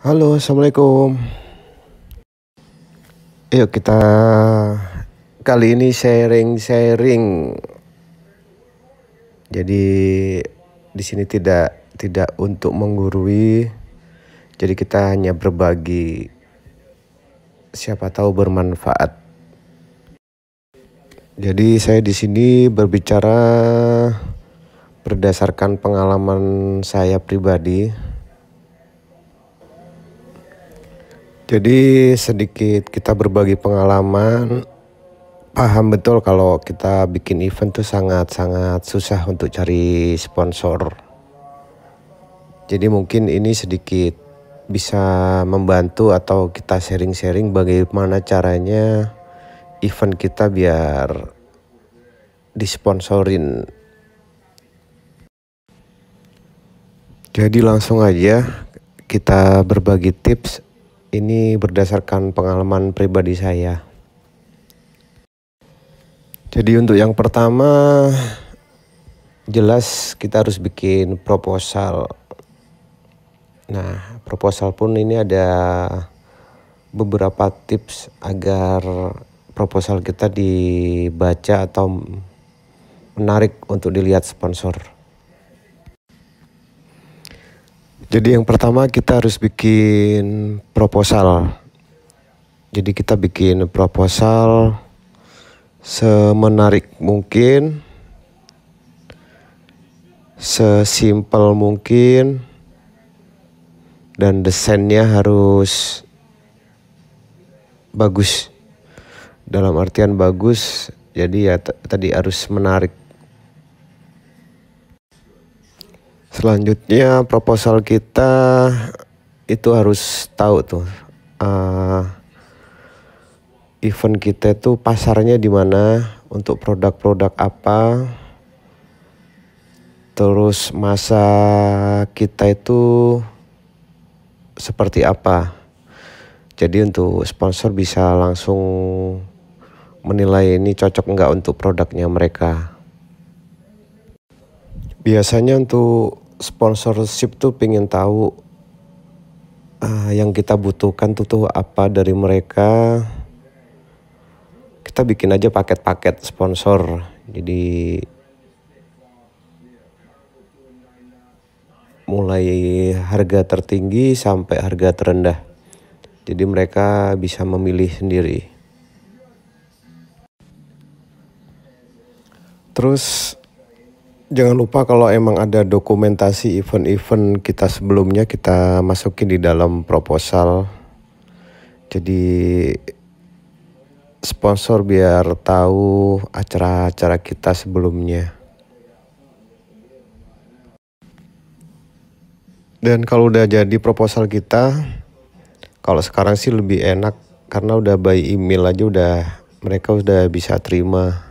Halo, assalamualaikum. Yuk kita kali ini sharing-sharing. Jadi di sini tidak tidak untuk menggurui. Jadi kita hanya berbagi. Siapa tahu bermanfaat. Jadi saya di sini berbicara berdasarkan pengalaman saya pribadi Jadi sedikit kita berbagi pengalaman, paham betul kalau kita bikin event tuh sangat-sangat susah untuk cari sponsor. Jadi mungkin ini sedikit bisa membantu atau kita sharing-sharing bagaimana caranya event kita biar disponsorin. Jadi langsung aja kita berbagi tips ini berdasarkan pengalaman pribadi saya. Jadi untuk yang pertama jelas kita harus bikin proposal. Nah, proposal pun ini ada beberapa tips agar proposal kita dibaca atau menarik untuk dilihat sponsor. Jadi yang pertama kita harus bikin proposal. Jadi kita bikin proposal semenarik mungkin, sesimpel mungkin, dan desainnya harus bagus. Dalam artian bagus, jadi ya tadi harus menarik selanjutnya proposal kita itu harus tahu tuh uh, event kita itu pasarnya di mana untuk produk-produk apa terus masa kita itu seperti apa jadi untuk sponsor bisa langsung menilai ini cocok enggak untuk produknya mereka biasanya untuk sponsorship tuh pengen tahu uh, yang kita butuhkan tuh tuh apa dari mereka kita bikin aja paket-paket sponsor jadi mulai harga tertinggi sampai harga terendah jadi mereka bisa memilih sendiri terus Jangan lupa kalau emang ada dokumentasi event-event kita sebelumnya kita masukin di dalam proposal. Jadi sponsor biar tahu acara-acara kita sebelumnya. Dan kalau udah jadi proposal kita, kalau sekarang sih lebih enak karena udah by email aja udah mereka udah bisa terima.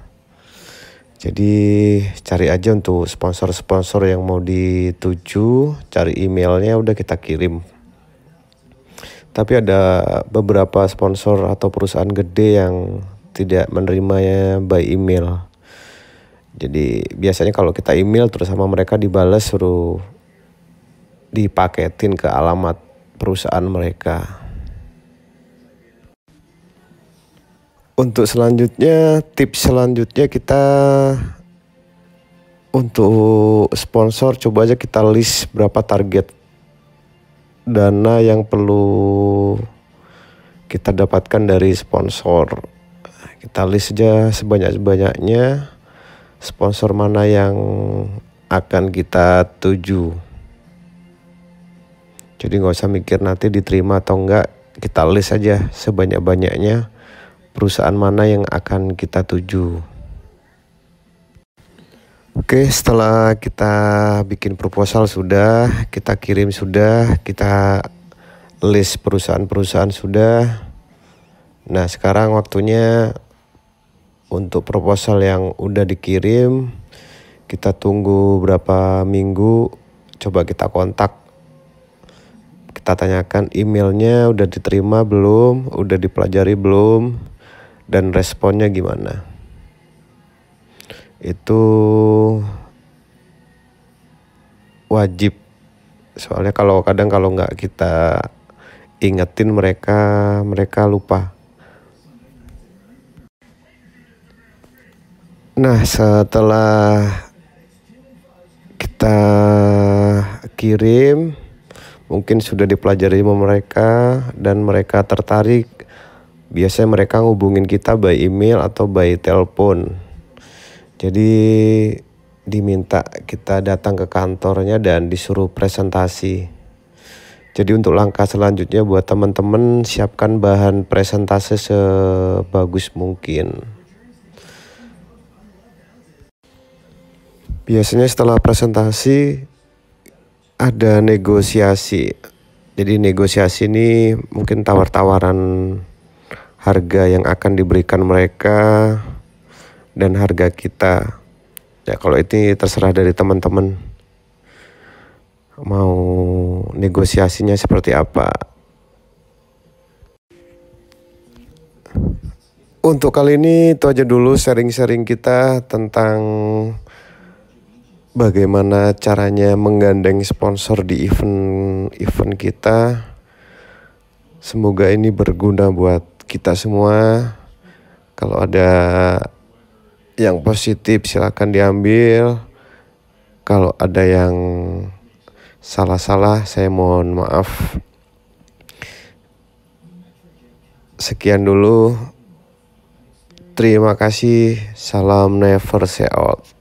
Jadi cari aja untuk sponsor-sponsor yang mau dituju, cari emailnya udah kita kirim. Tapi ada beberapa sponsor atau perusahaan gede yang tidak menerimanya by email. Jadi biasanya kalau kita email terus sama mereka dibales suruh dipaketin ke alamat perusahaan mereka. untuk selanjutnya tips selanjutnya kita untuk sponsor coba aja kita list berapa target dana yang perlu kita dapatkan dari sponsor kita list aja sebanyak-banyaknya sponsor mana yang akan kita tuju jadi nggak usah mikir nanti diterima atau enggak kita list aja sebanyak-banyaknya perusahaan mana yang akan kita tuju. Oke, setelah kita bikin proposal sudah, kita kirim sudah, kita list perusahaan-perusahaan sudah. Nah, sekarang waktunya untuk proposal yang udah dikirim. Kita tunggu berapa minggu, coba kita kontak. Kita tanyakan emailnya udah diterima belum, udah dipelajari belum dan responnya gimana itu wajib soalnya kalau kadang kalau nggak kita ingetin mereka mereka lupa nah setelah kita kirim mungkin sudah dipelajari sama mereka dan mereka tertarik biasanya mereka ngubungin kita by email atau by telepon. Jadi diminta kita datang ke kantornya dan disuruh presentasi. Jadi untuk langkah selanjutnya buat teman-teman siapkan bahan presentasi sebagus mungkin. Biasanya setelah presentasi ada negosiasi. Jadi negosiasi ini mungkin tawar-tawaran harga yang akan diberikan mereka dan harga kita. Ya kalau itu terserah dari teman-teman mau negosiasinya seperti apa. Untuk kali ini itu aja dulu sharing-sharing kita tentang bagaimana caranya menggandeng sponsor di event event kita. Semoga ini berguna buat kita semua. Kalau ada yang positif silahkan diambil. Kalau ada yang salah-salah saya mohon maaf. Sekian dulu. Terima kasih. Salam never say out.